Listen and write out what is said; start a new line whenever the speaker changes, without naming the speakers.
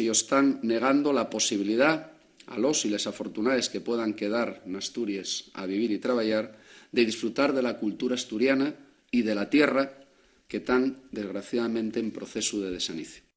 ellos están negando la posibilidad a los y las afortunadas que puedan quedar en Asturias a vivir y trabajar de disfrutar de la cultura asturiana y de la tierra que están desgraciadamente en proceso de desanicio.